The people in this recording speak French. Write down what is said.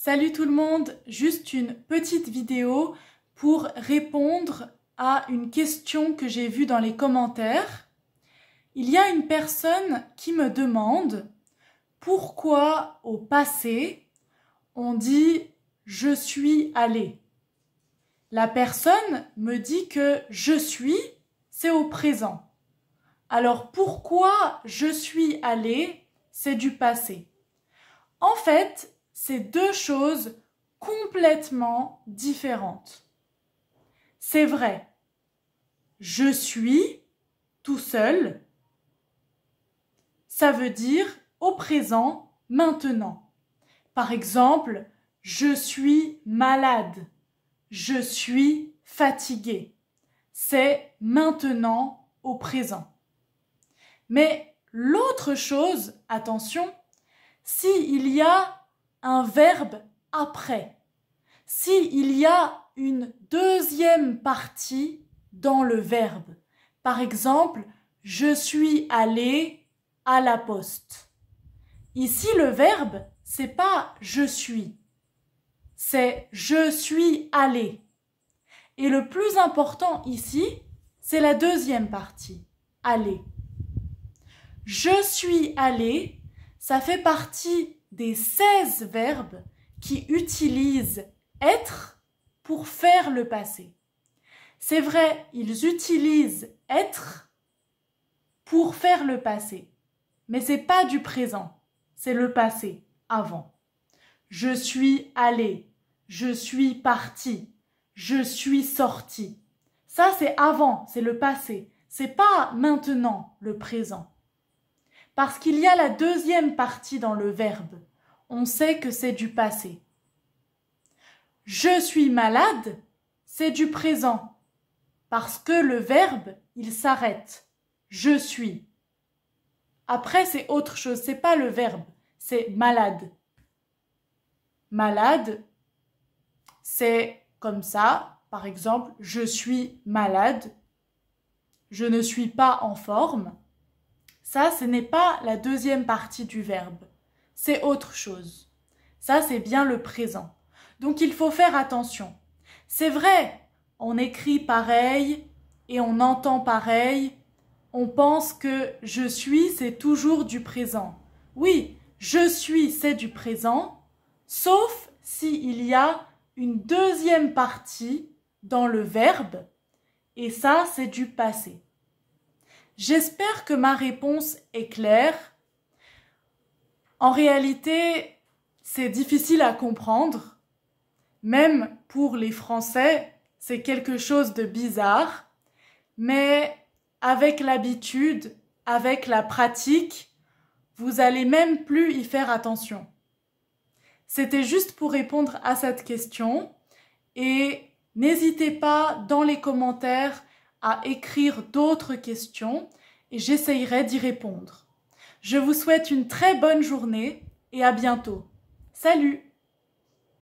Salut tout le monde, juste une petite vidéo pour répondre à une question que j'ai vue dans les commentaires. Il y a une personne qui me demande pourquoi au passé on dit je suis allé. La personne me dit que je suis, c'est au présent. Alors pourquoi je suis allé, c'est du passé. En fait, c'est deux choses complètement différentes. C'est vrai, je suis tout seul, ça veut dire au présent, maintenant. Par exemple, je suis malade, je suis fatigué. C'est maintenant au présent. Mais l'autre chose, attention, s'il il y a un verbe après. Si il y a une deuxième partie dans le verbe. Par exemple, je suis allé à la poste. Ici, le verbe, c'est pas je suis. C'est je suis allé. Et le plus important ici, c'est la deuxième partie, aller. Je suis allé, ça fait partie des 16 verbes qui utilisent être pour faire le passé. C'est vrai, ils utilisent être pour faire le passé, mais c'est pas du présent, c'est le passé, avant. Je suis allé, je suis parti, je suis sorti. Ça c'est avant, c'est le passé, c'est pas maintenant le présent. Parce qu'il y a la deuxième partie dans le verbe. On sait que c'est du passé. Je suis malade, c'est du présent. Parce que le verbe, il s'arrête. Je suis. Après, c'est autre chose, c'est pas le verbe, c'est malade. Malade, c'est comme ça, par exemple, je suis malade, je ne suis pas en forme, ça, ce n'est pas la deuxième partie du verbe. C'est autre chose. Ça, c'est bien le présent. Donc il faut faire attention. C'est vrai, on écrit pareil et on entend pareil. On pense que je suis, c'est toujours du présent. Oui, je suis, c'est du présent, sauf s'il y a une deuxième partie dans le verbe, et ça, c'est du passé. J'espère que ma réponse est claire. En réalité, c'est difficile à comprendre. Même pour les Français, c'est quelque chose de bizarre. Mais avec l'habitude, avec la pratique, vous allez même plus y faire attention. C'était juste pour répondre à cette question et n'hésitez pas dans les commentaires à écrire d'autres questions et j'essayerai d'y répondre. Je vous souhaite une très bonne journée et à bientôt. Salut